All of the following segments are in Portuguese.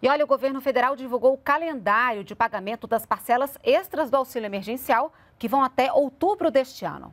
E olha, o governo federal divulgou o calendário de pagamento das parcelas extras do auxílio emergencial, que vão até outubro deste ano.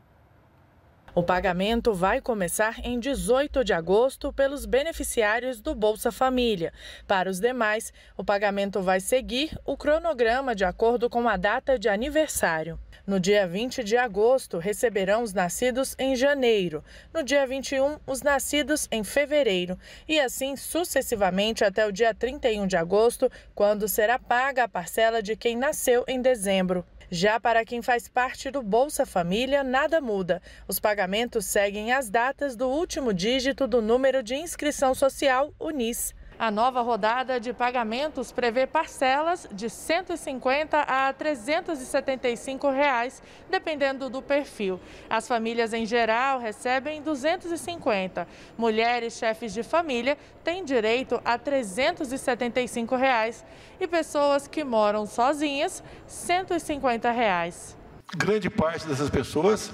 O pagamento vai começar em 18 de agosto pelos beneficiários do Bolsa Família. Para os demais, o pagamento vai seguir o cronograma de acordo com a data de aniversário. No dia 20 de agosto, receberão os nascidos em janeiro, no dia 21, os nascidos em fevereiro, e assim sucessivamente até o dia 31 de agosto, quando será paga a parcela de quem nasceu em dezembro. Já para quem faz parte do Bolsa Família, nada muda. Os pagamentos seguem as datas do último dígito do número de inscrição social, UNIS. A nova rodada de pagamentos prevê parcelas de R$ 150 a R$ 375, reais, dependendo do perfil. As famílias em geral recebem 250. Mulheres chefes de família têm direito a R$ 375 reais, e pessoas que moram sozinhas, R$ 150. Reais. Grande parte dessas pessoas,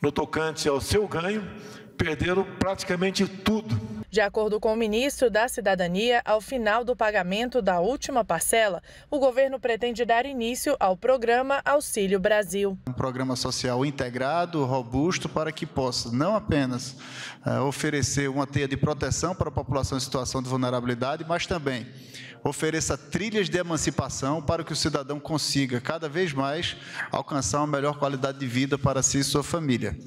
no tocante ao seu ganho, perderam praticamente tudo de acordo com o ministro da Cidadania, ao final do pagamento da última parcela, o governo pretende dar início ao programa Auxílio Brasil. Um programa social integrado, robusto, para que possa não apenas uh, oferecer uma teia de proteção para a população em situação de vulnerabilidade, mas também ofereça trilhas de emancipação para que o cidadão consiga cada vez mais alcançar uma melhor qualidade de vida para si e sua família.